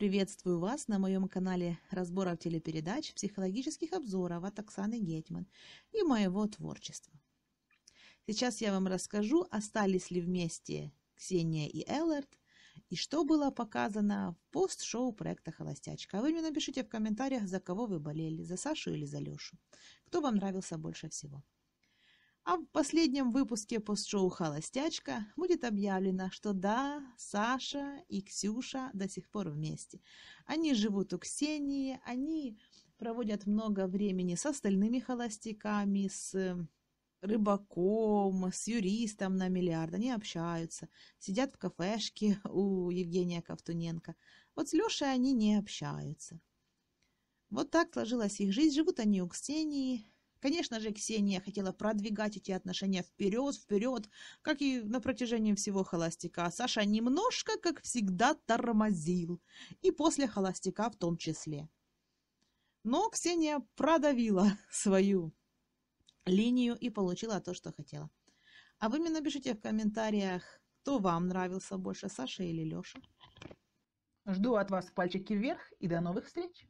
Приветствую вас на моем канале разборов телепередач, психологических обзоров от Оксаны Гетман и моего творчества. Сейчас я вам расскажу, остались ли вместе Ксения и Эллард, и что было показано в пост-шоу проекта «Холостячка». А вы мне напишите в комментариях, за кого вы болели, за Сашу или за Лешу. Кто вам нравился больше всего. А в последнем выпуске постшоу «Холостячка» будет объявлено, что да, Саша и Ксюша до сих пор вместе. Они живут у Ксении, они проводят много времени с остальными холостяками, с эм, рыбаком, с юристом на миллиард. Они общаются, сидят в кафешке у Евгения Ковтуненко. Вот с Лешей они не общаются. Вот так сложилась их жизнь. Живут они у Ксении, Конечно же, Ксения хотела продвигать эти отношения вперед, вперед, как и на протяжении всего холостяка. А Саша немножко, как всегда, тормозил. И после холостяка в том числе. Но Ксения продавила свою линию и получила то, что хотела. А вы мне напишите в комментариях, кто вам нравился больше, Саша или Леша. Жду от вас пальчики вверх и до новых встреч!